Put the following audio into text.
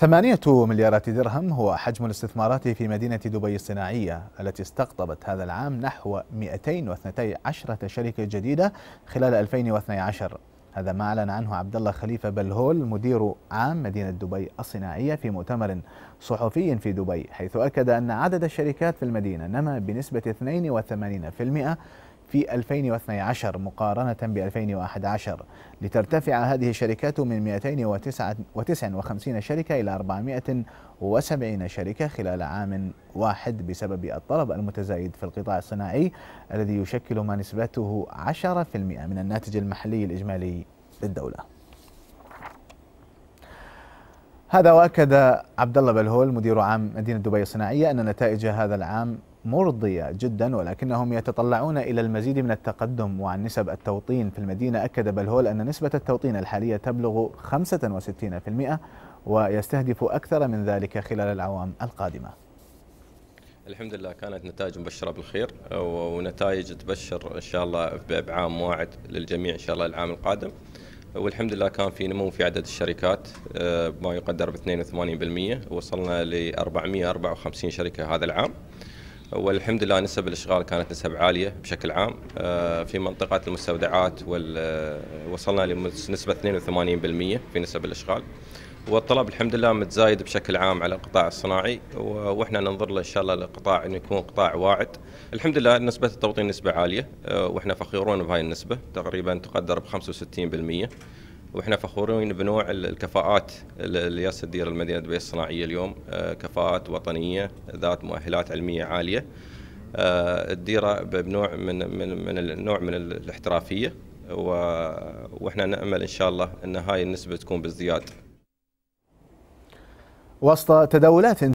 ثمانية مليارات درهم هو حجم الاستثمارات في مدينة دبي الصناعية التي استقطبت هذا العام نحو 212 شركة جديدة خلال 2012 هذا ما أعلن عنه عبد الله خليفة بلهول مدير عام مدينة دبي الصناعية في مؤتمر صحفي في دبي حيث أكد أن عدد الشركات في المدينة نما بنسبة 82% في 2012 مقارنة ب 2011 لترتفع هذه الشركات من 259 شركة إلى 470 شركة خلال عام واحد بسبب الطلب المتزايد في القطاع الصناعي الذي يشكل ما نسبته 10% من الناتج المحلي الإجمالي للدولة. هذا واكد عبد الله بلهول مدير عام مدينه دبي الصناعيه ان نتائج هذا العام مرضية جدا ولكنهم يتطلعون إلى المزيد من التقدم وعن نسب التوطين في المدينة أكد بلهول أن نسبة التوطين الحالية تبلغ 65% ويستهدف أكثر من ذلك خلال العوام القادمة الحمد لله كانت نتائج مبشره بالخير ونتائج تبشر ان شاء الله بعام واعد للجميع ان شاء الله العام القادم والحمد لله كان في نمو في عدد الشركات ما يقدر ب 82% وصلنا ل 454 شركه هذا العام والحمد لله نسب الاشغال كانت نسب عاليه بشكل عام آه، في منطقه المستودعات آه، وصلنا لنسبه 82% في نسب الاشغال والطلب الحمد لله متزايد بشكل عام على القطاع الصناعي واحنا ننظر له ان شاء الله للقطاع انه يكون قطاع واعد. الحمد لله نسبه التوطين نسبه عاليه آه، واحنا فخورون بهاي النسبه تقريبا تقدر ب 65%. واحنا فخورين بنوع الكفاءات اللي تدير المدينه دبي الصناعيه اليوم آه، كفاءات وطنيه ذات مؤهلات علميه عاليه الديره آه، بنوع من من من النوع من الاحترافيه واحنا نامل ان شاء الله ان هاي النسبه تكون بازدياد وسط تداولات